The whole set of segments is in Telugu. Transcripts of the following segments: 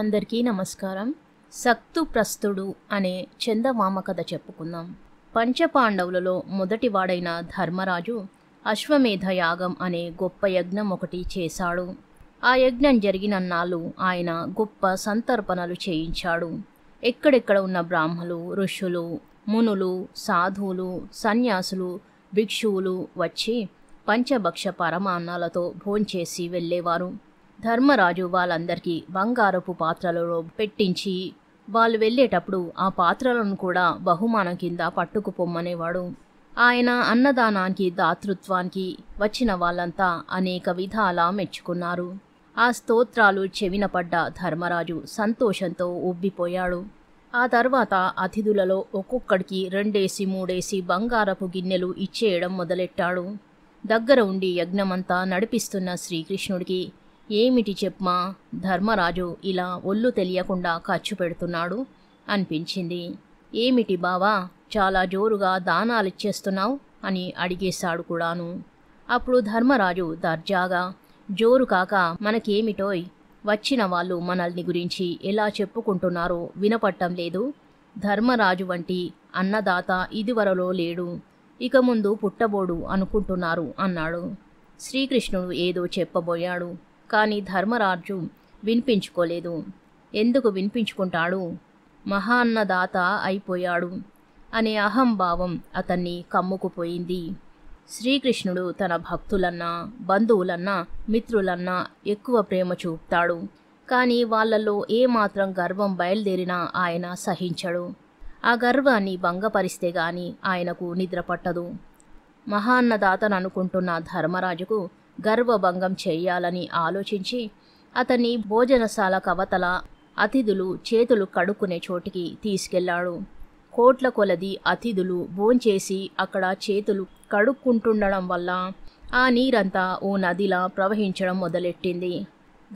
అందరికీ నమస్కారం సక్తు ప్రస్తుడు అనే చందమామ కథ చెప్పుకుందాం పంచపాండవులలో మొదటివాడైన ధర్మరాజు అశ్వమేధ యాగం అనే గొప్ప యజ్ఞం ఒకటి చేశాడు ఆ యజ్ఞం జరిగిన నాళ్ళు ఆయన గొప్ప సంతర్పణలు చేయించాడు ఎక్కడెక్కడ ఉన్న బ్రాహ్మలు ఋషులు మునులు సాధువులు సన్యాసులు భిక్షువులు వచ్చి పంచభక్ష పరమాన్నాలతో భోంచేసి వెళ్ళేవారు ధర్మరాజు వాళ్ళందరికీ బంగారపు పాత్రలలో పెట్టించి వాళ్ళు వెళ్ళేటప్పుడు ఆ పాత్రలను కూడా బహుమానం కింద పట్టుకుపొమ్మనేవాడు ఆయన అన్నదానానికి దాతృత్వానికి వచ్చిన వాళ్ళంతా అనేక విధాలా మెచ్చుకున్నారు ఆ స్తోత్రాలు చెవిన ధర్మరాజు సంతోషంతో ఉబ్బిపోయాడు ఆ తర్వాత అతిథులలో ఒక్కొక్కడికి రెండేసి మూడేసి బంగారపు గిన్నెలు ఇచ్చేయడం మొదలెట్టాడు దగ్గర ఉండి యజ్ఞమంతా నడిపిస్తున్న శ్రీకృష్ణుడికి ఏమిటి చెప్మా ధర్మరాజు ఇలా ఒళ్ళు తెలియకుండా ఖర్చు పెడుతున్నాడు అనిపించింది ఏమిటి బావా చాలా జోరుగా దానాలు ఇచ్చేస్తున్నావు అని అడిగేశాడు కూడాను అప్పుడు ధర్మరాజు దర్జాగా జోరు కాక మనకేమిటోయ్ వచ్చిన వాళ్ళు మనల్ని గురించి ఎలా చెప్పుకుంటున్నారో వినపట్టం లేదు ధర్మరాజు వంటి అన్నదాత ఇదివరలో లేడు ఇక ముందు పుట్టబోడు అనుకుంటున్నారు అన్నాడు శ్రీకృష్ణుడు ఏదో చెప్పబోయాడు కానీ ధర్మరాజు వినిపించుకోలేదు ఎందుకు వినిపించుకుంటాడు మహాన్నదాత అయిపోయాడు అనే అహంభావం అతన్ని కమ్ముకుపోయింది శ్రీకృష్ణుడు తన భక్తులన్నా బంధువులన్నా మిత్రులన్నా ఎక్కువ ప్రేమ చూపుతాడు కానీ వాళ్లలో ఏమాత్రం గర్వం బయలుదేరినా ఆయన సహించడు ఆ గర్వాన్ని భంగపరిస్తే గాని ఆయనకు నిద్ర పట్టదు మహాన్నదాతను అనుకుంటున్న ధర్మరాజుకు గర్వభంగం చేయాలని ఆలోచించి అతన్ని భోజనశాల కవతల అతిథులు చేతులు కడుక్కునే చోటికి తీసుకెళ్లాడు కోట్ల కొలది అతిథులు భోంచేసి అక్కడ చేతులు కడుక్కుంటుండడం వల్ల ఆ నీరంతా ఓ నదిలా ప్రవహించడం మొదలెట్టింది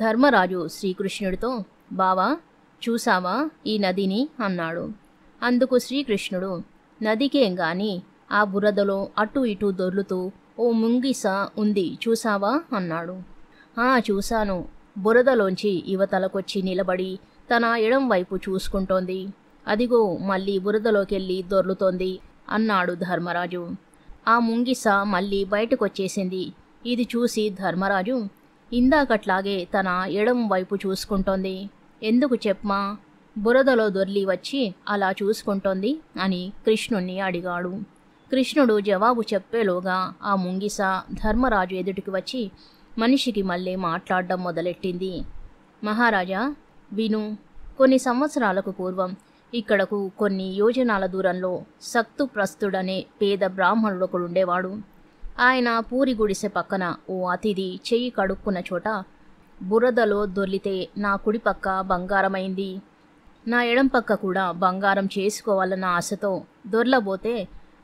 ధర్మరాజు శ్రీకృష్ణుడితో బావా చూసావా ఈ నదిని అన్నాడు అందుకు శ్రీకృష్ణుడు నదికేం గాని ఆ బురదలో అటు ఇటు దొర్లుతూ ఓ ముంగిస ఉంది చూసావా అన్నాడు ఆ చూశాను బురదలోంచి యువతలకొచ్చి నిలబడి తన ఎడం వైపు చూసుకుంటోంది అదిగో మళ్ళీ బురదలోకెళ్ళి దొర్లుతోంది అన్నాడు ధర్మరాజు ఆ ముంగిస మళ్ళీ బయటకొచ్చేసింది ఇది చూసి ధర్మరాజు ఇందాకట్లాగే తన ఎడం వైపు చూసుకుంటోంది ఎందుకు చెప్మా బురదలో దొర్లి వచ్చి అలా చూసుకుంటోంది అని కృష్ణుణ్ణి అడిగాడు కృష్ణుడు జవాబు చెప్పేలోగా ఆ ముంగిస ధర్మరాజు ఎదుటికి వచ్చి మనిషికి మళ్ళీ మాట్లాడడం మొదలెట్టింది మహారాజా విను కొన్ని సంవత్సరాలకు పూర్వం ఇక్కడకు కొన్ని యోజనాల దూరంలో సక్తు ప్రస్తుడనే పేద బ్రాహ్మణుడు ఒకడుండేవాడు ఆయన పూరి గుడిసె పక్కన ఓ అతిథి చెయ్యి కడుక్కున్న చోట బురదలో దొర్లితే నా కుడి పక్క బంగారమైంది నా ఎడం పక్క కూడా బంగారం చేసుకోవాలన్న ఆశతో దొర్లబోతే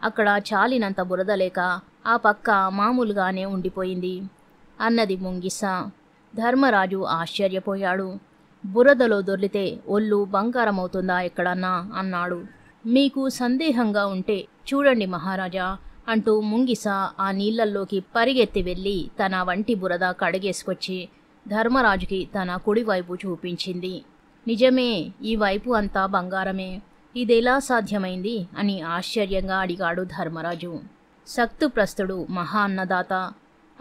అక్కడ చాలినంత బురద లేక ఆ పక్క మామూలుగానే ఉండిపోయింది అన్నది ముంగిస ధర్మరాజు ఆశ్చర్యపోయాడు బురదలో దొర్లితే ఒళ్ళు బంగారమవుతుందా ఎక్కడన్నా అన్నాడు మీకు సందేహంగా ఉంటే చూడండి మహారాజా అంటూ ముంగిస ఆ నీళ్లల్లోకి పరిగెత్తి వెళ్ళి తన వంటి బురద కడిగేసుకొచ్చి ధర్మరాజుకి తన కుడివైపు చూపించింది నిజమే ఈ వైపు అంతా బంగారమే ఇదెలా సాధ్యమైంది అని ఆశ్చర్యంగా అడిగాడు ధర్మరాజు సక్తుప్రస్తుడు మహా అన్నదాత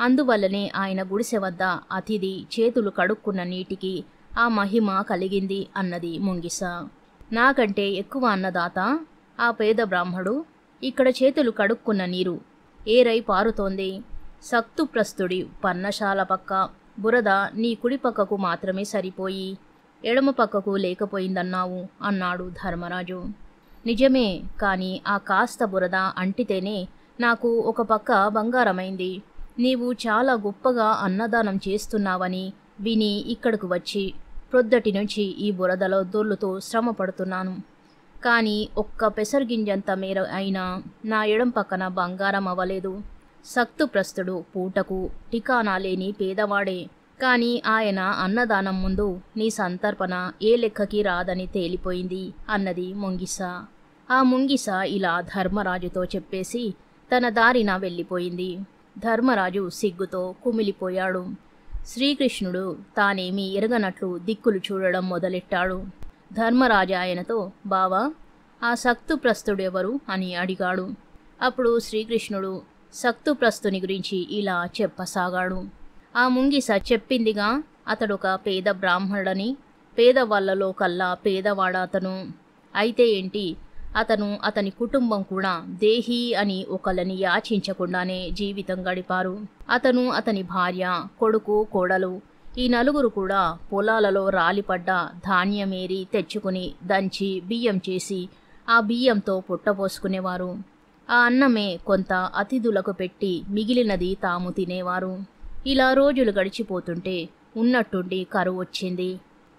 అందువల్లనే ఆయన గుడిసె వద్ద అతిథి చేతులు కడుక్కున్న నీటికి ఆ మహిమ కలిగింది అన్నది ముంగిస నాకంటే ఎక్కువ అన్నదాత ఆ పేద బ్రాహ్మడు ఇక్కడ చేతులు కడుక్కున్న నీరు ఏరై పారుతోంది సక్తుప్రస్తుడి పన్నశాల పక్క బురద నీ కుడిపక్కకు మాత్రమే సరిపోయి ఎడమ పక్కకు లేకపోయిందన్నావు అన్నాడు ధర్మరాజు నిజమే కానీ ఆ కాస్త బురద అంటితేనే నాకు ఒక పక్క బంగారమైంది నీవు చాలా గొప్పగా అన్నదానం చేస్తున్నావని విని ఇక్కడకు వచ్చి ప్రొద్దటి నుంచి ఈ బురదలో దొర్లుతూ శ్రమ పడుతున్నాను కానీ ఒక్క పెసరగింజంత మేర అయినా నా ఎడం పక్కన బంగారం అవ్వలేదు సక్తుప్రస్తుడు పూటకు టికానా లేని పేదవాడే కానీ ఆయన అన్నదానం ముందు నీ సంతర్పణ ఏ లెక్కకి రాదని తేలిపోయింది అన్నది ముంగిస ఆ ముంగిస ఇలా ధర్మరాజుతో చెప్పేసి తన దారిన వెళ్ళిపోయింది ధర్మరాజు సిగ్గుతో కుమిలిపోయాడు శ్రీకృష్ణుడు తానేమి ఎరగనట్లు దిక్కులు చూడడం మొదలెట్టాడు ధర్మరాజు ఆయనతో బావా ఆ సక్తుప్రస్తుడెవరు అని అడిగాడు అప్పుడు శ్రీకృష్ణుడు సక్తుప్రస్తుని గురించి ఇలా చెప్పసాగాడు ఆ ముంగిస చెప్పిందిగా అతడొక పేద బ్రాహ్మణుడని పేదవాళ్లలో కల్లా పేదవాడ అతను అయితే ఏంటి అతను అతని కుటుంబం కూడా దేహి అని ఒకళ్ళని యాచించకుండానే జీవితం గడిపారు అతను అతని భార్య కొడుకు కోడలు ఈ నలుగురు కూడా పొలాలలో రాలిపడ్డ ధాన్యమేరి తెచ్చుకుని దంచి బియ్యం చేసి ఆ బియ్యంతో పుట్టపోసుకునేవారు ఆ అన్నమే కొంత అతిథులకు పెట్టి మిగిలినది తాము తినేవారు ఇలా రోజులు గడిచిపోతుంటే ఉన్నట్టుండి కరువు వచ్చింది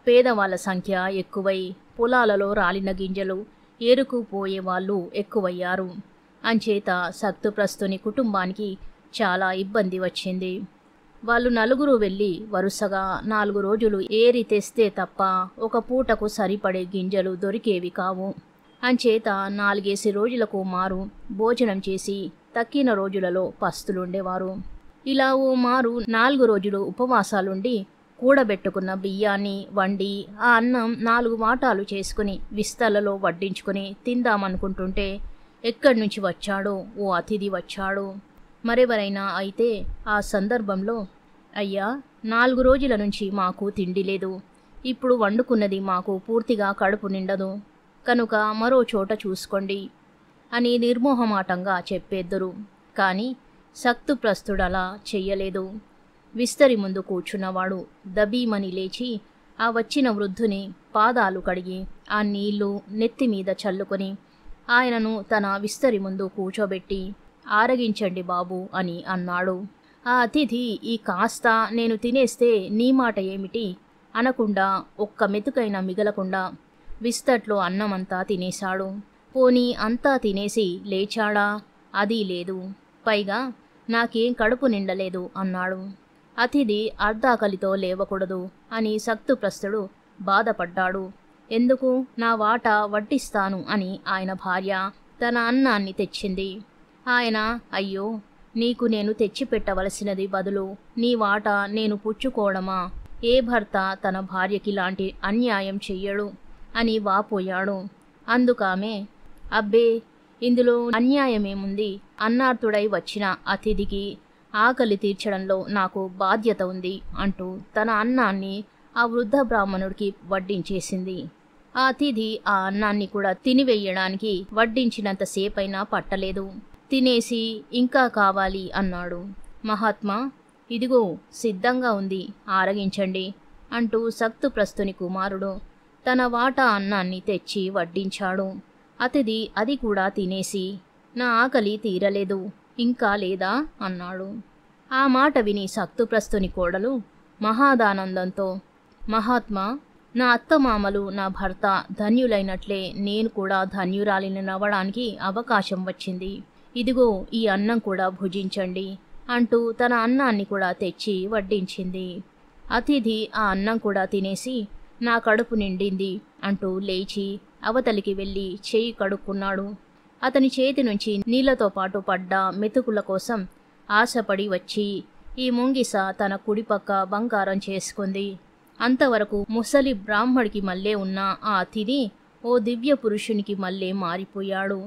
పేదవాళ్ళ సంఖ్య ఎక్కువై పొలాలలో రాలిన గింజలు ఏరుకుపోయే వాళ్ళు ఎక్కువయ్యారు అంచేత ప్రస్తుని కుటుంబానికి చాలా ఇబ్బంది వచ్చింది వాళ్ళు నలుగురు వెళ్ళి వరుసగా నాలుగు రోజులు ఏరి తెస్తే తప్ప ఒక పూటకు సరిపడే గింజలు దొరికేవి కావు అంచేత నాలుగేసి రోజులకు మారు భోజనం చేసి తక్కిన రోజులలో పస్తులుండేవారు ఇలా ఓ మారు నాలుగు రోజులు ఉపవాసాలుండి కూడబెట్టుకున్న బియ్యాన్ని వండి ఆ అన్నం నాలుగు వాటాలు చేసుకుని విస్తలలో వడ్డించుకుని తిందామనుకుంటుంటే ఎక్కడి నుంచి వచ్చాడో ఓ అతిథి వచ్చాడు మరెవరైనా అయితే ఆ సందర్భంలో అయ్యా నాలుగు రోజుల నుంచి మాకు తిండి లేదు ఇప్పుడు వండుకున్నది మాకు పూర్తిగా కడుపు నిండదు కనుక మరో చోట చూసుకోండి అని నిర్మోహమాటంగా చెప్పేద్దరు కానీ ప్రస్తుడలా చెయ్యలేదు విస్తరి ముందు కూర్చున్నవాడు దబీమని లేచి ఆ వచ్చిన వృద్ధుని పాదాలు కడిగి ఆ నీళ్లు నెత్తిమీద చల్లుకొని ఆయనను తన విస్తరి ముందు కూర్చోబెట్టి ఆరగించండి బాబు అని అన్నాడు ఆ అతిథి ఈ కాస్త నేను తినేస్తే నీ మాట ఏమిటి అనకుండా ఒక్క మెతుకైనా మిగలకుండా విస్తట్లో అన్నమంతా తినేశాడు పోనీ అంతా తినేసి లేచాడా అది లేదు పైగా నాకేం కడుపు నిండలేదు అన్నాడు అతిథి అర్ధాకలితో లేవకూడదు అని సక్తుప్రస్తుడు బాధపడ్డాడు ఎందుకు నా వాట వడ్డిస్తాను అని ఆయన భార్య తన అన్నాన్ని తెచ్చింది ఆయన అయ్యో నీకు నేను తెచ్చిపెట్టవలసినది బదులు నీ వాట నేను పుచ్చుకోవడమా ఏ భర్త తన భార్యకి లాంటి అన్యాయం చెయ్యడు అని వాపోయాడు అందుకామె అబ్బే ఇందులో అన్యాయమేముంది అన్నార్థుడై వచ్చిన అతిథికి ఆకలి తీర్చడంలో నాకు బాధ్యత ఉంది అంటూ తన అన్నాన్ని ఆ వృద్ధ బ్రాహ్మణుడికి వడ్డించేసింది ఆ అతిథి ఆ అన్నాన్ని కూడా తినివేయడానికి వడ్డించినంతసేపైనా పట్టలేదు తినేసి ఇంకా కావాలి అన్నాడు మహాత్మా ఇదిగో సిద్ధంగా ఉంది ఆరగించండి అంటూ ప్రస్తుని కుమారుడు తన వాటా అన్నాన్ని తెచ్చి వడ్డించాడు అతిథి అది కూడా తినేసి నా ఆకలి తీరలేదు ఇంకా లేదా అన్నాడు ఆ మాట విని సత్తుప్రస్తుని కోడలు మహాదానందంతో మహాత్మా నా అత్తమామలు నా భర్త ధన్యులైనట్లే నేను కూడా ధన్యురాలిని నవ్వడానికి అవకాశం వచ్చింది ఇదిగో ఈ అన్నం కూడా భుజించండి అంటూ తన అన్నాన్ని కూడా తెచ్చి వడ్డించింది అతిథి ఆ అన్నం కూడా తినేసి నా కడుపు నిండింది అంటూ లేచి అవతలికి వెళ్ళి చేయి కడుక్కున్నాడు అతని చేతి నుంచి నీళ్లతో పాటు పడ్డ మెతుకుల కోసం ఆశపడి వచ్చి ఈ ముంగిస తన కుడిపక్క బంగారం చేసుకుంది అంతవరకు ముసలి బ్రాహ్మడికి మల్లే ఉన్న ఆ అతిథి ఓ దివ్య పురుషునికి మల్లే మారిపోయాడు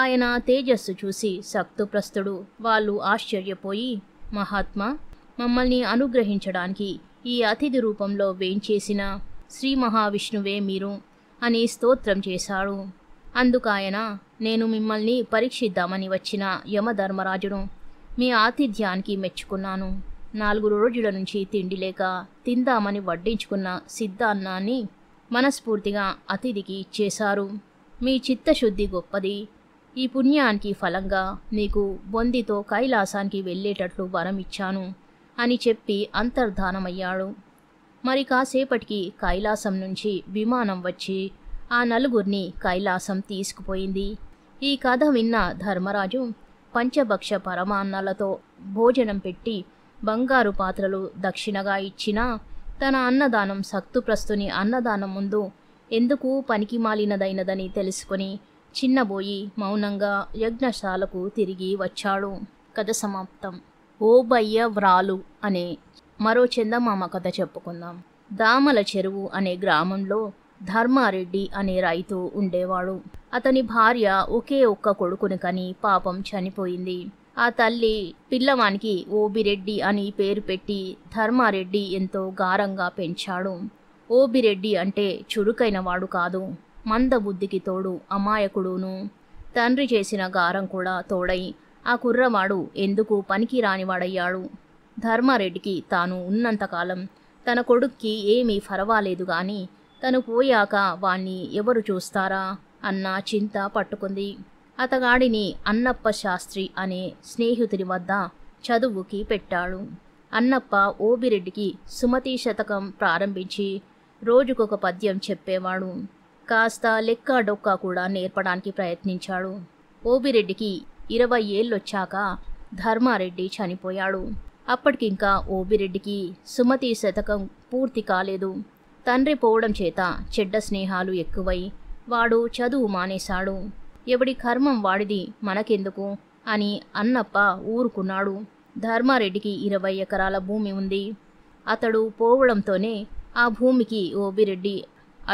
ఆయన తేజస్సు చూసి సక్తుప్రస్తుడు వాళ్ళు ఆశ్చర్యపోయి మహాత్మా మమ్మల్ని అనుగ్రహించడానికి ఈ అతిథి రూపంలో వేంచేసిన శ్రీ మహావిష్ణువే మీరు అని స్తోత్రం చేశాడు అందుకాయన నేను మిమ్మల్ని పరీక్షిద్దామని వచ్చిన యమధర్మరాజును మీ ఆతిథ్యానికి మెచ్చుకున్నాను నాలుగు రోజుల నుంచి తిండి లేక తిందామని వడ్డించుకున్న సిద్ధాన్నాన్ని మనస్ఫూర్తిగా అతిథికి ఇచ్చేశారు మీ చిత్తశుద్ధి గొప్పది ఈ పుణ్యానికి ఫలంగా నీకు బొందితో కైలాసానికి వెళ్ళేటట్లు వరం ఇచ్చాను అని చెప్పి అంతర్ధానమయ్యాడు మరి కాసేపటికి కైలాసం నుంచి విమానం వచ్చి ఆ నలుగురిని కైలాసం తీసుకుపోయింది ఈ కథ విన్న ధర్మరాజు పంచభక్ష పరమాన్నాలతో భోజనం పెట్టి బంగారు పాత్రలు దక్షిణగా ఇచ్చినా తన అన్నదానం సక్తుప్రస్తుని అన్నదానం ముందు ఎందుకు పనికి మాలినదైనదని తెలుసుకుని చిన్నబోయి మౌనంగా యజ్ఞశాలకు తిరిగి వచ్చాడు కథ సమాప్తం ఓ బయ్య వ్రాలు అనే మరో చందమామ కథ చెప్పుకుందాం దామల చెరువు అనే గ్రామంలో ధర్మారెడ్డి అనే రైతు ఉండేవాడు అతని భార్య ఒకే ఒక్క కొడుకుని కని పాపం చనిపోయింది ఆ తల్లి పిల్లవానికి ఓబిరెడ్డి అని పేరు పెట్టి ధర్మారెడ్డి ఎంతో గారంగా పెంచాడు ఓబిరెడ్డి అంటే చురుకైన వాడు కాదు మందబుద్ధికి తోడు అమాయకుడును తండ్రి చేసిన గారం కూడా తోడై ఆ కుర్రవాడు ఎందుకు పనికి రానివాడయ్యాడు ధర్మారెడ్డికి తాను ఉన్నంతకాలం తన కొడుక్కి ఏమీ ఫరవాలేదు కానీ తను పోయాక వాణ్ణి ఎవరు చూస్తారా అన్న చింత పట్టుకుంది అతగాడిని అన్నప్ప శాస్త్రి అనే స్నేహితుడి వద్ద చదువుకి పెట్టాడు అన్నప్ప ఓబిరెడ్డికి సుమతి శతకం ప్రారంభించి రోజుకొక పద్యం చెప్పేవాడు కాస్త లెక్క డొక్క కూడా నేర్పడానికి ప్రయత్నించాడు ఓబిరెడ్డికి ఇరవై ఏళ్ళొచ్చాక ధర్మారెడ్డి చనిపోయాడు అప్పటికింకా ఓబిరెడ్డికి సుమతి శతకం పూర్తి కాలేదు తండ్రి పోవడం చేత చెడ్డ స్నేహాలు ఎక్కువై వాడు చదువు మానేశాడు ఎవడి కర్మం వాడిది మనకెందుకు అని అన్నప్ప ఊరుకున్నాడు ధర్మారెడ్డికి ఇరవై ఎకరాల భూమి ఉంది అతడు పోవడంతోనే ఆ భూమికి ఓబిరెడ్డి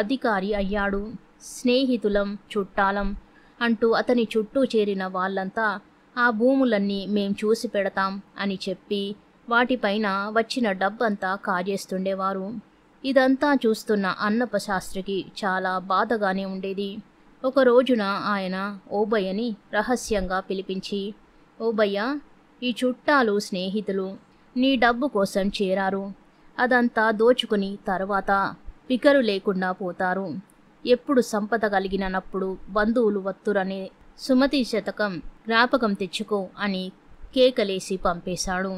అధికారి అయ్యాడు స్నేహితులం చుట్టాలం అంటూ అతని చుట్టూ చేరిన వాళ్ళంతా ఆ భూములన్నీ మేం చూసి పెడతాం అని చెప్పి వాటిపైన వచ్చిన డబ్బంతా కాజేస్తుండేవారు ఇదంతా చూస్తున్న అన్నపశాస్త్రికి చాలా బాధగానే ఉండేది ఒక రోజున ఆయన ఓబయ్యని రహస్యంగా పిలిపించి ఓబయ్య ఈ చుట్టాలు స్నేహితులు నీ డబ్బు కోసం చేరారు అదంతా దోచుకుని తర్వాత పికరు లేకుండా పోతారు ఎప్పుడు సంపద కలిగినప్పుడు బంధువులు వత్తురనే సుమతి శతకం జ్ఞాపకం తెచ్చుకో అని కేకలేసి పంపేశాడు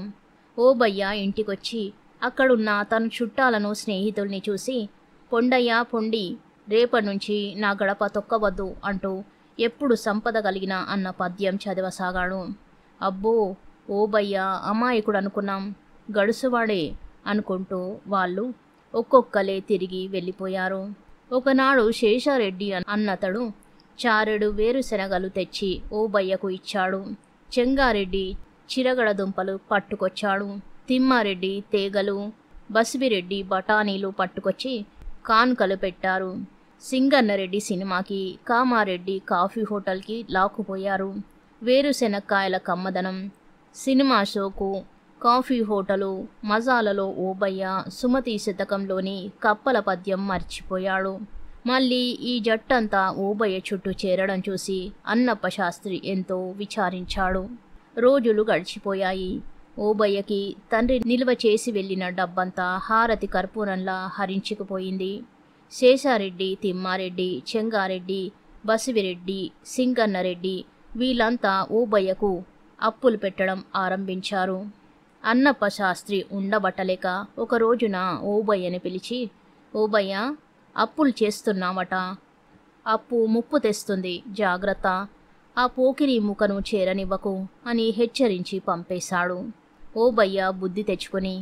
ఓబయ్య ఇంటికొచ్చి అక్కడున్న తన చుట్టాలను స్నేహితుల్ని చూసి పొండయ్య పొండి రేపటి నుంచి నా గడప తొక్కవద్దు అంటూ ఎప్పుడు సంపద కలిగిన అన్న పద్యం చదవసాగాడు అబ్బో ఓబయ్య అమాయకుడు అనుకున్నాం గడుసువాడే అనుకుంటూ వాళ్ళు ఒక్కొక్కలే తిరిగి వెళ్ళిపోయారు ఒకనాడు శేషారెడ్డి అన్నతడు చారుడు వేరుశనగలు తెచ్చి ఓబయ్యకు ఇచ్చాడు చెంగారెడ్డి చిరగడ దుంపలు పట్టుకొచ్చాడు తిమ్మారెడ్డి తేగలు బసిబిరెడ్డి బఠానీలు పట్టుకొచ్చి కాన్కలు పెట్టారు సింగన్నరెడ్డి సినిమాకి కామారెడ్డి కాఫీ హోటల్కి లాక్కుపోయారు వేరుశెనక్కాయల కమ్మదనం సినిమా షోకు కాఫీ హోటలు మజాలలో ఓబయ్య సుమతి శతకంలోని కప్పల పద్యం మర్చిపోయాడు మళ్ళీ ఈ జట్టంతా ఊబయ్య చుట్టూ చేరడం చూసి అన్నప్ప శాస్త్రి ఎంతో విచారించాడు రోజులు గడిచిపోయాయి ఓబయ్యకి తండ్రి నిల్వ చేసి వెళ్ళిన డబ్బంతా హారతి కర్పూరంలా హరించుకుపోయింది శేషారెడ్డి తిమ్మారెడ్డి చెంగారెడ్డి బసివిరెడ్డి సింగన్నరెడ్డి వీళ్ళంతా ఓబయ్యకు అప్పులు పెట్టడం ఆరంభించారు అన్నప్ప శాస్త్రి ఉండబట్టలేక ఒకరోజున ఊబయ్యని ఓబయ్యని పిలిచి ఓబయ్య అప్పులు చేస్తున్నామట అప్పు ముప్పు తెస్తుంది జాగ్రత్త ఆ పోకిరి ముఖను చేరనివ్వకు అని హెచ్చరించి పంపేశాడు ఓబయ్య బుద్ధి తెచ్చుకొని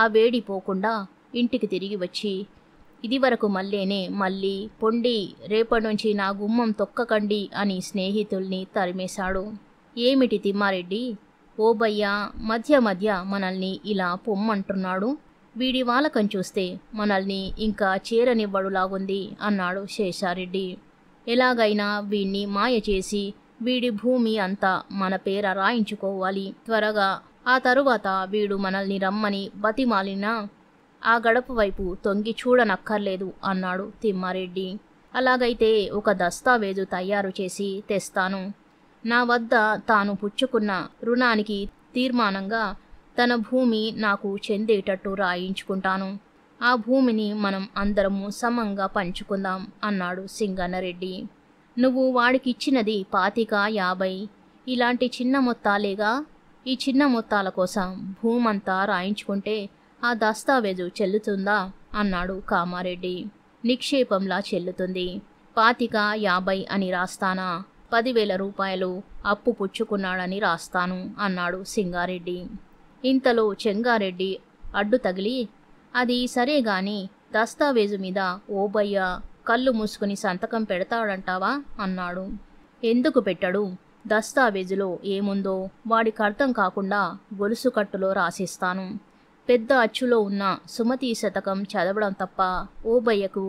ఆ వేడి పోకుండా ఇంటికి తిరిగి వచ్చి ఇదివరకు మల్లేనే మళ్ళీ పొండి నుంచి నా గుమ్మం తొక్కకండి అని స్నేహితుల్ని తరిమేశాడు ఏమిటి తిమ్మారెడ్డి ఓబయ్య మధ్య మధ్య మనల్ని ఇలా పొమ్మంటున్నాడు వీడి వాలకం చూస్తే మనల్ని ఇంకా చేరనివ్వడులాగుంది అన్నాడు శేషారెడ్డి ఎలాగైనా వీణ్ణి మాయ చేసి వీడి భూమి అంతా మన పేర రాయించుకోవాలి త్వరగా ఆ తరువాత వీడు మనల్ని రమ్మని బతిమాలినా ఆ గడప వైపు తొంగి చూడనక్కర్లేదు అన్నాడు తిమ్మారెడ్డి అలాగైతే ఒక దస్తావేజు తయారు చేసి తెస్తాను నా వద్ద తాను పుచ్చుకున్న రుణానికి తీర్మానంగా తన భూమి నాకు చెందేటట్టు రాయించుకుంటాను ఆ భూమిని మనం అందరము సమంగా పంచుకుందాం అన్నాడు సింగన్నరెడ్డి నువ్వు వాడికిచ్చినది పాతిక యాభై ఇలాంటి చిన్న మొత్తాలేగా ఈ చిన్న మొత్తాల కోసం భూమంతా రాయించుకుంటే ఆ దస్తావేజు చెల్లుతుందా అన్నాడు కామారెడ్డి నిక్షేపంలా చెల్లుతుంది పాతిక యాభై అని రాస్తానా పదివేల రూపాయలు అప్పు పుచ్చుకున్నాడని రాస్తాను అన్నాడు సింగారెడ్డి ఇంతలో చెంగారెడ్డి అడ్డు తగిలి అది సరే గాని దస్తావేజు మీద ఓబయ్య కళ్ళు మూసుకుని సంతకం పెడతాడంటావా అన్నాడు ఎందుకు పెట్టడు దస్తావేజులో ఏముందో వాడికి అర్థం కాకుండా గొలుసుకట్టులో రాసిస్తాను పెద్ద అచ్చులో ఉన్న సుమతి శతకం చదవడం తప్ప ఓబయ్యకు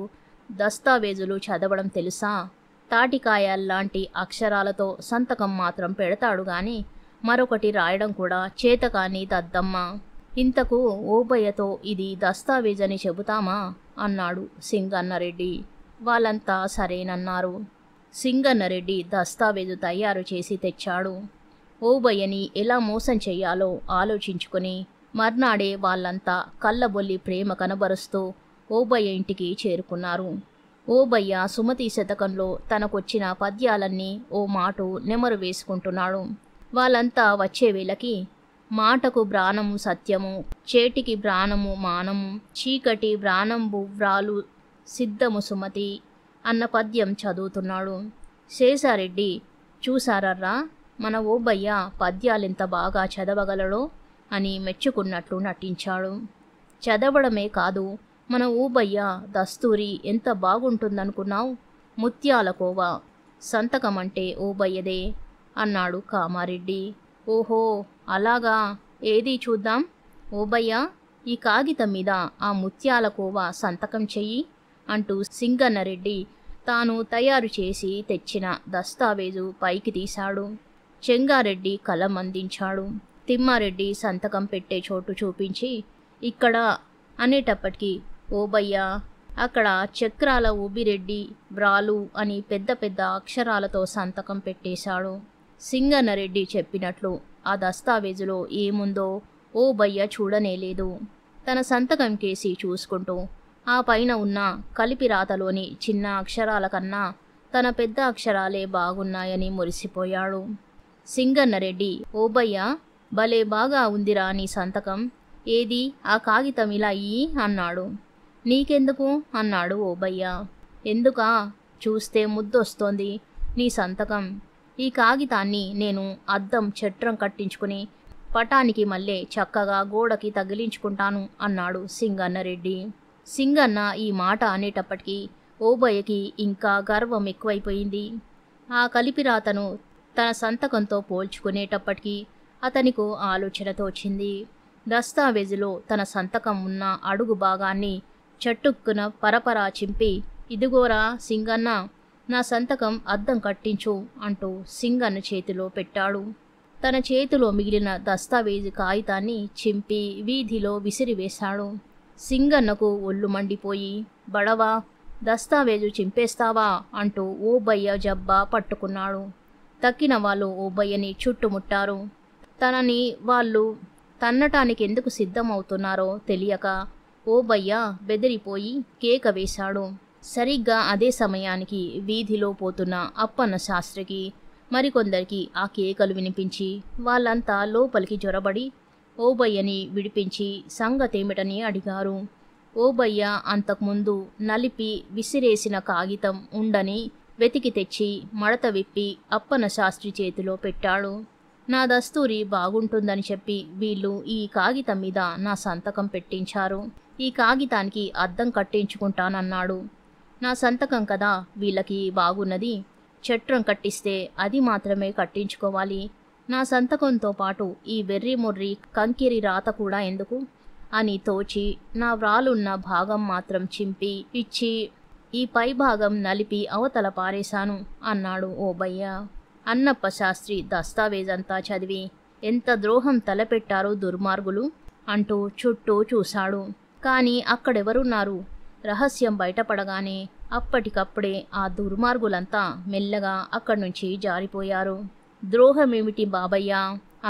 దస్తావేజులు చదవడం తెలుసా తాటికాయల్లాంటి అక్షరాలతో సంతకం మాత్రం పెడతాడు గాని మరొకటి రాయడం కూడా చేతకాని దద్దమ్మ ఇంతకు ఓబయ్యతో ఇది దస్తావేజని చెబుతామా అన్నాడు సింగన్నారెడ్డి వాళ్ళంతా సరేనన్నారు సింగన్నరెడ్డి దస్తావేజు తయారు చేసి తెచ్చాడు ఓబయ్యని ఎలా మోసం చెయ్యాలో ఆలోచించుకుని మర్నాడే వాళ్ళంతా కళ్ళబొల్లి ప్రేమ కనబరుస్తూ ఓబయ్య ఇంటికి చేరుకున్నారు ఓబయ్య సుమతి శతకంలో తనకొచ్చిన పద్యాలన్నీ ఓ మాటు నెమరు వేసుకుంటున్నాడు వాళ్ళంతా వచ్చే వేళకి మాటకు బ్రాణము సత్యము చేటికి బ్రాణము మానము చీకటి బ్రాణంబు వ్రాలు సిద్ధము సుమతి అన్న పద్యం చదువుతున్నాడు శేషారెడ్డి చూసారర్రా మన ఓబయ్య పద్యాలెంత బాగా చదవగలడో అని మెచ్చుకున్నట్లు నటించాడు చదవడమే కాదు మన ఊబయ్య దస్తూరి ఎంత బాగుంటుందనుకున్నావు ముత్యాల కోవ సంతకమంటే ఊబయ్యదే అన్నాడు కామారెడ్డి ఓహో అలాగా ఏది చూద్దాం ఓబయ్య ఈ కాగితం మీద ఆ ముత్యాల కోవ సంతకం చెయ్యి అంటూ సింగన్నరెడ్డి తాను తయారు చేసి తెచ్చిన దస్తావేజు పైకి తీశాడు చెంగారెడ్డి కలం అందించాడు తిమ్మారెడ్డి సంతకం పెట్టే చోటు చూపించి ఇక్కడ అనేటప్పటికీ ఓబయ్య అక్కడ చక్రాల ఊబిరెడ్డి వ్రాలు అని పెద్ద పెద్ద అక్షరాలతో సంతకం పెట్టేశాడు సింగన్నరెడ్డి చెప్పినట్లు ఆ దస్తావేజులో ఏముందో ఓ బయ్య చూడనేలేదు తన సంతకం కేసి చూసుకుంటూ ఆ పైన ఉన్న కలిపి రాతలోని చిన్న అక్షరాల కన్నా తన పెద్ద అక్షరాలే బాగున్నాయని మురిసిపోయాడు సింగన్నరెడ్డి ఓబయ్య భలే బాగా ఉందిరా నీ సంతకం ఏది ఆ కాగితం ఇలా ఇయ్యి అన్నాడు నీకెందుకు అన్నాడు ఓబయ్య ఎందుకా చూస్తే ముద్దొస్తోంది నీ సంతకం ఈ కాగితాన్ని నేను అద్దం చట్రం కట్టించుకుని పటానికి మళ్ళీ చక్కగా గోడకి తగిలించుకుంటాను అన్నాడు సింగన్నరెడ్డి సింగన్న ఈ మాట అనేటప్పటికీ ఓబయ్యకి ఇంకా గర్వం ఎక్కువైపోయింది ఆ కలిపిరాతను తన సంతకంతో పోల్చుకునేటప్పటికీ అతనికి ఆలోచనతో వచ్చింది దస్తావేజులో తన సంతకం ఉన్న అడుగు భాగాన్ని చట్టుక్కున పరపరా చింపి ఇదిగోరా సింగన్న నా సంతకం అద్దం కట్టించు అంటూ సింగన్న చేతిలో పెట్టాడు తన చేతిలో మిగిలిన దస్తావేజ్ కాగితాన్ని చింపి వీధిలో విసిరివేశాడు సింగన్నకు ఒళ్ళు మండిపోయి బడవా దస్తావేజు చింపేస్తావా అంటూ ఓబయ్య జబ్బా పట్టుకున్నాడు తక్కిన వాళ్ళు ఓబయ్యని చుట్టుముట్టారు తనని వాళ్ళు తన్నటానికి ఎందుకు సిద్ధమవుతున్నారో తెలియక ఓబయ్య బెదిరిపోయి కేక వేశాడు సరిగ్గా అదే సమయానికి వీధిలో పోతున్న అప్పన్న శాస్త్రికి మరికొందరికి ఆ కేకలు వినిపించి వాళ్ళంతా లోపలికి జొరబడి ఓబయ్యని విడిపించి సంగతేమిటని అడిగారు ఓబయ్య అంతకుముందు నలిపి విసిరేసిన కాగితం ఉండని వెతికి తెచ్చి మడత విప్పి అప్పన శాస్త్రి చేతిలో పెట్టాడు నా దస్తూరి బాగుంటుందని చెప్పి వీళ్ళు ఈ కాగితం మీద నా సంతకం పెట్టించారు ఈ కాగితానికి అద్దం కట్టించుకుంటానన్నాడు నా సంతకం కదా వీళ్ళకి బాగున్నది చట్రం కట్టిస్తే అది మాత్రమే కట్టించుకోవాలి నా సంతకంతో పాటు ఈ వెర్రి మొర్రి కంకిరి రాత కూడా ఎందుకు అని తోచి నా వ్రాలున్న భాగం మాత్రం చింపి ఇచ్చి ఈ పై భాగం నలిపి అవతల పారేశాను అన్నాడు ఓబయ్య అన్నప్ప శాస్త్రి దస్తావేజంతా చదివి ఎంత ద్రోహం తలపెట్టారో దుర్మార్గులు అంటూ చుట్టూ చూశాడు కానీ అక్కడెవరున్నారు రహస్యం బయటపడగానే అప్పటికప్పుడే ఆ దుర్మార్గులంతా మెల్లగా అక్కడి నుంచి జారిపోయారు ద్రోహమేమిటి బాబయ్య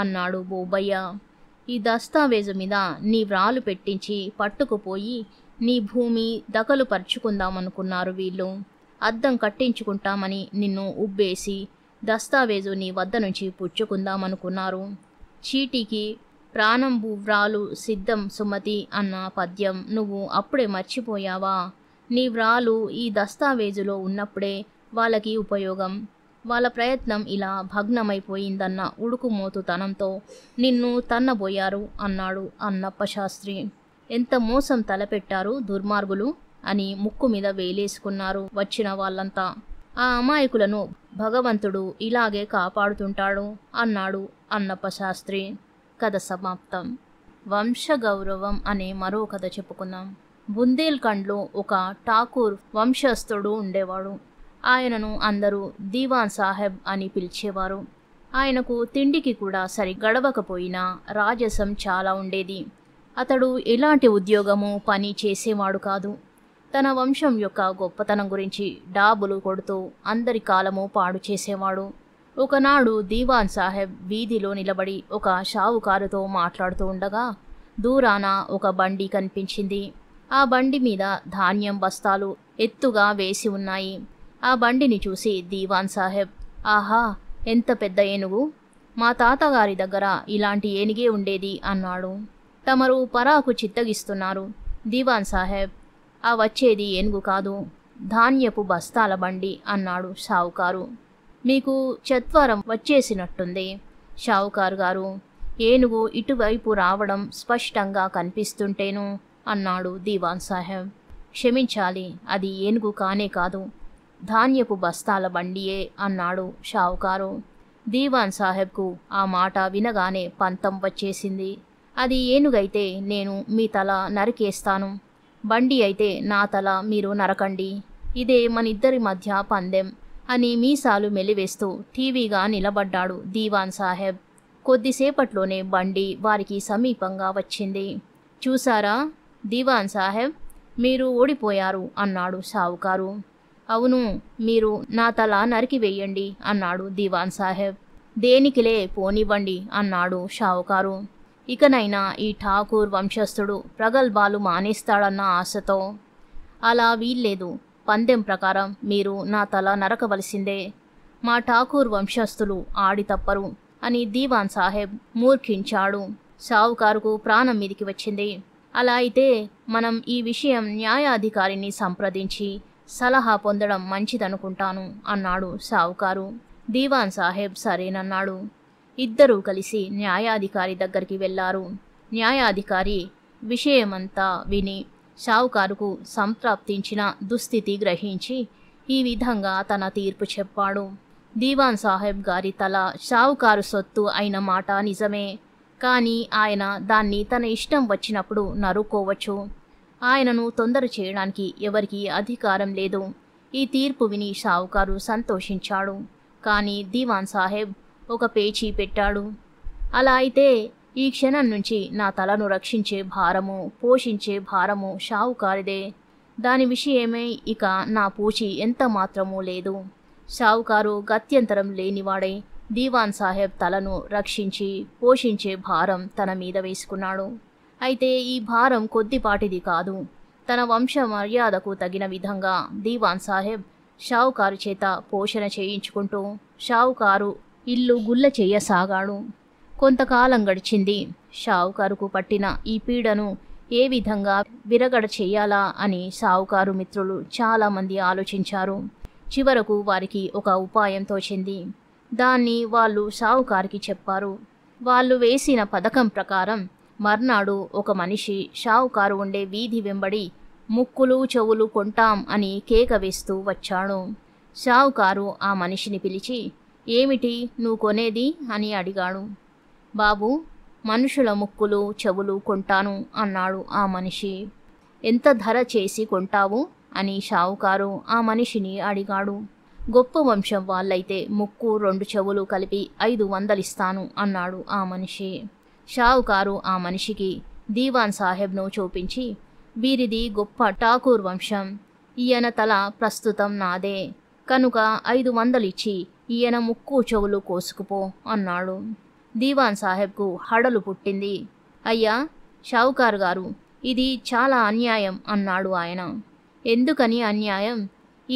అన్నాడు బోబయ్య ఈ దస్తావేజు మీద నీ వ్రాలు పెట్టించి పట్టుకుపోయి నీ భూమి దకలు పరుచుకుందామనుకున్నారు వీళ్ళు అద్దం కట్టించుకుంటామని నిన్ను ఉబ్బేసి దస్తావేజు నీ వద్ద నుంచి పుచ్చుకుందామనుకున్నారు చీటీకి ప్రాణం వ్రాలు సిద్ధం సుమతి అన్న పద్యం నువ్వు అప్పుడే మర్చిపోయావా నీ వ్రాలు ఈ దస్తావేజులో ఉన్నప్పుడే వాళ్ళకి ఉపయోగం వాళ్ళ ప్రయత్నం ఇలా భగ్నమైపోయిందన్న ఉడుకుమోతుతనంతో నిన్ను తన్నబోయారు అన్నాడు అన్నప్ప శాస్త్రి ఎంత మోసం తలపెట్టారు దుర్మార్గులు అని ముక్కు మీద వేలేసుకున్నారు వచ్చిన వాళ్ళంతా ఆ అమాయకులను భగవంతుడు ఇలాగే కాపాడుతుంటాడు అన్నాడు అన్నప్ప శాస్త్రి కథ సమాప్తం వంశ గౌరవం అనే మరో కథ చెప్పుకుందాం బుందేల్ఖండ్లో ఒక ఠాకూర్ వంశస్థుడు ఉండేవాడు ఆయనను అందరూ దీవాన్ సాహెబ్ అని పిలిచేవారు ఆయనకు తిండికి కూడా సరి గడవకపోయినా రాజసం చాలా ఉండేది అతడు ఎలాంటి ఉద్యోగము పని చేసేవాడు కాదు తన వంశం యొక్క గొప్పతనం గురించి డాబులు కొడుతూ అందరి కాలము పాడు చేసేవాడు ఒకనాడు దీవాన్ సాహెబ్ వీధిలో నిలబడి ఒక షావుకారుతో మాట్లాడుతూ ఉండగా దూరాన ఒక బండి కనిపించింది ఆ బండి మీద ధాన్యం బస్తాలు ఎత్తుగా వేసి ఉన్నాయి ఆ బండిని చూసి దీవాన్ సాహెబ్ ఆహా ఎంత పెద్ద ఏనుగు మా తాతగారి దగ్గర ఇలాంటి ఏనుగే ఉండేది అన్నాడు తమరు పరాకు చిత్తగిస్తున్నారు దీవాన్ సాహెబ్ ఆ వచ్చేది ఏనుగు కాదు ధాన్యపు బస్తాల బండి అన్నాడు షావుకారు మీకు చత్వరం వచ్చేసినట్టుంది షావుకారు గారు ఏనుగు ఇటువైపు రావడం స్పష్టంగా కనిపిస్తుంటేను అన్నాడు దీవాన్ సాహెబ్ క్షమించాలి అది ఏనుగు కానే కాదు ధాన్యపు బస్తాల బండియే అన్నాడు షావుకారు దీవాన్ సాహెబ్కు ఆ మాట వినగానే పంతం వచ్చేసింది అది ఏనుగైతే నేను మీ తల నరికేస్తాను బండి అయితే నా తల మీరు నరకండి ఇదే మనిద్దరి మధ్య పందెం అని మీసాలు మెలివేస్తూ టీవీగా నిలబడ్డాడు దీవాన్ సాహెబ్ కొద్దిసేపట్లోనే బండి వారికి సమీపంగా వచ్చింది చూసారా దీవాన్ సాహెబ్ మీరు ఓడిపోయారు అన్నాడు షావుకారు అవును మీరు నా తల నరికివేయండి అన్నాడు దీవాన్ సాహెబ్ దేనికిలే పోనివ్వండి అన్నాడు షావుకారు ఇకనైనా ఈ ఠాకూర్ వంశస్థుడు ప్రగల్భాలు మానేస్తాడన్న ఆశతో అలా వీల్లేదు పందెం ప్రకారం మీరు నా తల నరకవలసిందే మా ఠాకూర్ వంశస్థులు ఆడి తప్పరు అని దీవాన్ సాహెబ్ మూర్ఖించాడు సావుకారుకు ప్రాణం మీదికి వచ్చింది అలా అయితే మనం ఈ విషయం న్యాయాధికారిని సంప్రదించి సలహా పొందడం మంచిదనుకుంటాను అన్నాడు సావుకారు దీవాన్ సాహెబ్ సరేనన్నాడు ఇద్దరూ కలిసి న్యాయాధికారి దగ్గరికి వెళ్ళారు న్యాయాధికారి విషయమంతా విని షావుకారుకు సంప్రాప్తించిన దుస్థితి గ్రహించి ఈ విధంగా తన తీర్పు చెప్పాడు దీవాన్ సాహెబ్ గారి తల షావుకారు సొత్తు అయిన మాట నిజమే కానీ ఆయన దాన్ని తన ఇష్టం వచ్చినప్పుడు నరుక్కోవచ్చు ఆయనను తొందర చేయడానికి ఎవరికీ అధికారం లేదు ఈ తీర్పు విని షావుకారు సంతోషించాడు కానీ దీవాన్ సాహెబ్ ఒక పేచీ పెట్టాడు అలా అయితే ఈ క్షణం నుంచి నా తలను రక్షించే భారము పోషించే భారము షావుకారిదే దాని విషయమే ఇక నా పూచి ఎంత మాత్రమూ లేదు షావుకారు గత్యంతరం లేనివాడే దీవాన్ సాహెబ్ తలను రక్షించి పోషించే భారం తన మీద వేసుకున్నాడు అయితే ఈ భారం కొద్దిపాటిది కాదు తన వంశ మర్యాదకు తగిన విధంగా దీవాన్ సాహెబ్ షావుకారు చేత పోషణ చేయించుకుంటూ షావుకారు ఇల్లు గుల్ల చేయసాగాడు కొంతకాలం గడిచింది షావుకారుకు పట్టిన ఈ పీడను ఏ విధంగా విరగడ చేయాలా అని సావుకారు మిత్రులు చాలామంది ఆలోచించారు చివరకు వారికి ఒక ఉపాయం తోచింది దాన్ని వాళ్ళు షావుకారికి చెప్పారు వాళ్ళు వేసిన పథకం ప్రకారం మర్నాడు ఒక మనిషి షావుకారు ఉండే వీధి వెంబడి ముక్కులు చెవులు కొంటాం అని కేక వేస్తూ వచ్చాడు షావుకారు ఆ మనిషిని పిలిచి ఏమిటి నువ్వు కొనేది అని అడిగాడు బాబు మనుషుల ముక్కులు చెవులు కొంటాను అన్నాడు ఆ మనిషి ఎంత ధర చేసి కొంటావు అని షావుకారు ఆ మనిషిని అడిగాడు గొప్ప వంశం వాళ్ళైతే ముక్కు రెండు చెవులు కలిపి ఐదు వందలిస్తాను అన్నాడు ఆ మనిషి షావుకారు ఆ మనిషికి దీవాన్ సాహెబ్ను చూపించి వీరిది గొప్ప ఠాకూర్ వంశం ఈయన తల ప్రస్తుతం నాదే కనుక ఐదు వందలిచ్చి ఈయన ముక్కు చెవులు కోసుకుపో అన్నాడు దీవాన్ సాహెబ్కు హడలు పుట్టింది అయ్యా షావుకారు గారు ఇది చాలా అన్యాయం అన్నాడు ఆయన ఎందుకని అన్యాయం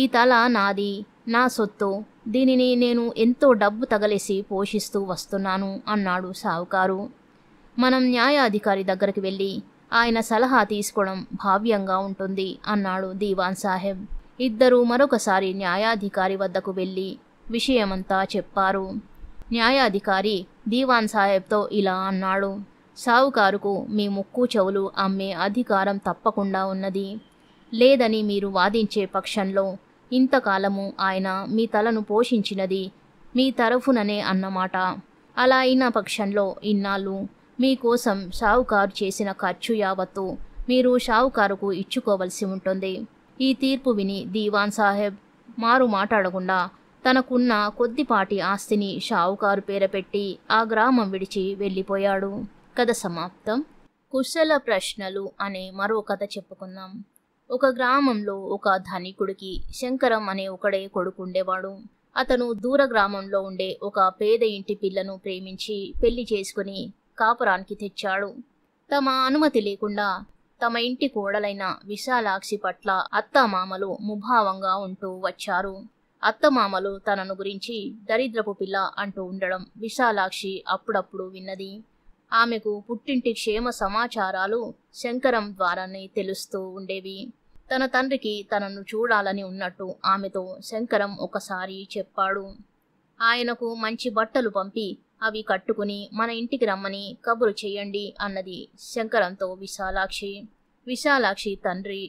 ఈ తల నాది నా సొత్తు దీనిని నేను ఎంతో డబ్బు తగలేసి పోషిస్తూ వస్తున్నాను అన్నాడు సావుకారు మనం న్యాయాధికారి దగ్గరికి వెళ్ళి ఆయన సలహా తీసుకోవడం భావ్యంగా ఉంటుంది అన్నాడు దీవాన్ సాహెబ్ ఇద్దరూ మరొకసారి న్యాయాధికారి వద్దకు వెళ్ళి విషయమంతా చెప్పారు న్యాయాధికారి దీవాన్ సాహెబ్తో ఇలా అన్నాడు సావుకారుకు మీ ముక్కు చెవులు అమ్మే అధికారం తప్పకుండా ఉన్నది లేదని మీరు వాదించే పక్షంలో ఇంతకాలము ఆయన మీ తలను పోషించినది మీ తరఫుననే అన్నమాట అలా అయిన పక్షంలో ఇన్నాళ్ళు మీకోసం షావుకారు చేసిన ఖర్చు యావత్తు మీరు షావుకారుకు ఇచ్చుకోవలసి ఉంటుంది ఈ తీర్పు విని దీవాన్ సాహెబ్ మారు మాట్లాడకుండా తనకున్న కొద్దిపాటి ఆస్తిని షావుకారు పెట్టి ఆ గ్రామం విడిచి వెళ్ళిపోయాడు కథ సమాప్తం కుశల ప్రశ్నలు అనే మరో కథ చెప్పుకుందాం ఒక గ్రామంలో ఒక ధనికుడికి శంకరం అనే ఒకడే కొడుకుండేవాడు అతను దూర గ్రామంలో ఉండే ఒక పేద ఇంటి పిల్లను ప్రేమించి పెళ్లి చేసుకుని కాపురానికి తెచ్చాడు తమ అనుమతి లేకుండా తమ ఇంటి కోడలైన విశాలాక్షి పట్ల అత్తామామలు ముభావంగా ఉంటూ వచ్చారు అత్తమామలు తనను గురించి దరిద్రపు పిల్ల అంటూ ఉండడం విశాలాక్షి అప్పుడప్పుడు విన్నది ఆమెకు పుట్టింటి క్షేమ సమాచారాలు శంకరం ద్వారానే తెలుస్తూ ఉండేవి తన తండ్రికి తనను చూడాలని ఉన్నట్టు ఆమెతో శంకరం ఒకసారి చెప్పాడు ఆయనకు మంచి బట్టలు పంపి అవి కట్టుకుని మన ఇంటికి రమ్మని కబురు చేయండి అన్నది శంకరంతో విశాలాక్షి విశాలాక్షి తండ్రి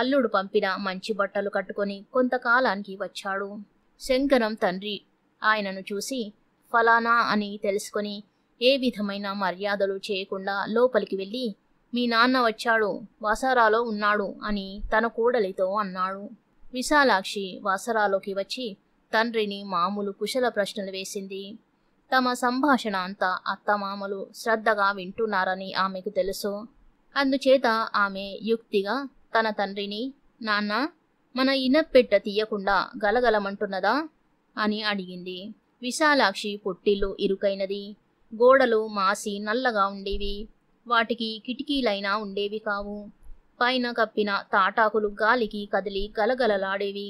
అల్లుడు పంపిన మంచి బట్టలు కట్టుకొని కొంతకాలానికి వచ్చాడు శంకరం తండ్రి ఆయనను చూసి ఫలానా అని తెలుసుకొని ఏ విధమైన మర్యాదలు చేయకుండా లోపలికి వెళ్ళి మీ నాన్న వచ్చాడు వాసారాలో ఉన్నాడు అని తన కూడలితో అన్నాడు విశాలాక్షి వాసరాలోకి వచ్చి తండ్రిని మామూలు కుశల ప్రశ్నలు వేసింది తమ సంభాషణ అంతా అత్తమామలు శ్రద్ధగా వింటున్నారని ఆమెకు తెలుసు అందుచేత ఆమె యుక్తిగా తన తండ్రిని నాన్న మన ఇనప్పెట్ట తీయకుండా గలగలమంటున్నదా అని అడిగింది విశాలాక్షి పొట్టిల్లు ఇరుకైనది గోడలు మాసి నల్లగా ఉండేవి వాటికి కిటికీలైనా ఉండేవి కావు పైన కప్పిన తాటాకులు గాలికి కదిలి గలగలలాడేవి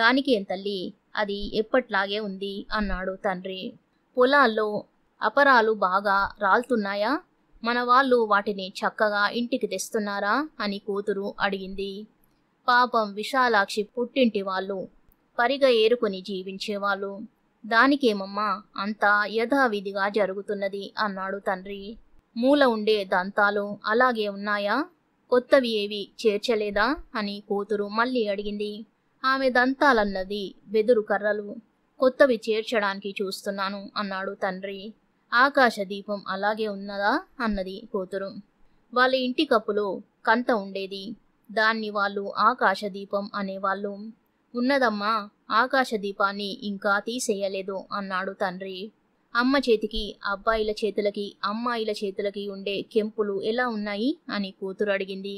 దానికి ఎంతల్లి అది ఎప్పట్లాగే ఉంది అన్నాడు తండ్రి పొలాల్లో అపరాలు బాగా రాలుతున్నాయా మన వాళ్ళు వాటిని చక్కగా ఇంటికి తెస్తున్నారా అని కూతురు అడిగింది పాపం విశాలాక్షి పుట్టింటి వాళ్ళు పరిగ ఏరుకుని జీవించేవాళ్ళు దానికేమమ్మా అంతా యథావిధిగా జరుగుతున్నది అన్నాడు తండ్రి మూల ఉండే దంతాలు అలాగే ఉన్నాయా కొత్తవి ఏవి చేర్చలేదా అని కూతురు మళ్ళీ అడిగింది ఆమె దంతాలన్నది బెదురు కర్రలు కొత్తవి చేర్చడానికి చూస్తున్నాను అన్నాడు తండ్రి ఆకాశదీపం అలాగే ఉన్నదా అన్నది కూతురు వాళ్ళ ఇంటి కప్పులో కంత ఉండేది దాన్ని వాళ్ళు ఆకాశదీపం అనేవాళ్ళు ఉన్నదమ్మా ఆకాశదీపాన్ని ఇంకా తీసేయలేదు అన్నాడు తండ్రి అమ్మ చేతికి అబ్బాయిల చేతులకి అమ్మాయిల చేతులకి ఉండే కెంపులు ఎలా ఉన్నాయి అని కూతురు అడిగింది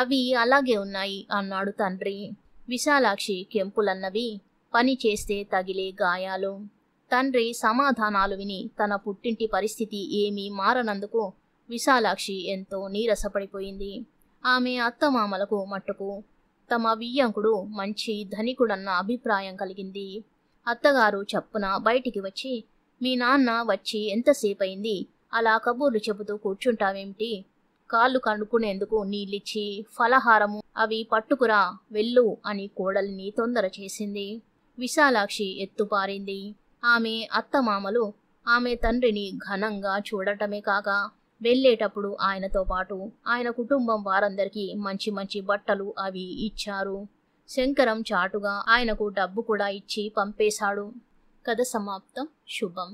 అవి అలాగే ఉన్నాయి అన్నాడు తండ్రి విశాలాక్షి కెంపులన్నవి పని చేస్తే తగిలే గాయాలు తండ్రి సమాధానాలు విని తన పుట్టింటి పరిస్థితి ఏమీ మారనందుకు విశాలాక్షి ఎంతో నీరసపడిపోయింది ఆమె అత్తమామలకు మట్టుకు తమ వియ్యంకుడు మంచి ధనికుడన్న అభిప్రాయం కలిగింది అత్తగారు చప్పున బయటికి వచ్చి మీ నాన్న వచ్చి ఎంతసేపయింది అలా కబూర్లు చెబుతూ కూర్చుంటావేమిటి కాళ్ళు కనుక్కునేందుకు నీళ్ళిచ్చి ఫలహారము అవి పట్టుకురా వెళ్ళు అని కోడలిని తొందర చేసింది విశాలాక్షి ఎత్తుపారింది ఆమె అత్తమామలు ఆమె తండ్రిని ఘనంగా చూడటమే కాక వెళ్ళేటప్పుడు ఆయనతో పాటు ఆయన కుటుంబం వారందరికీ మంచి మంచి బట్టలు అవి ఇచ్చారు శంకరం చాటుగా ఆయనకు డబ్బు కూడా ఇచ్చి పంపేశాడు కథ సమాప్తం శుభం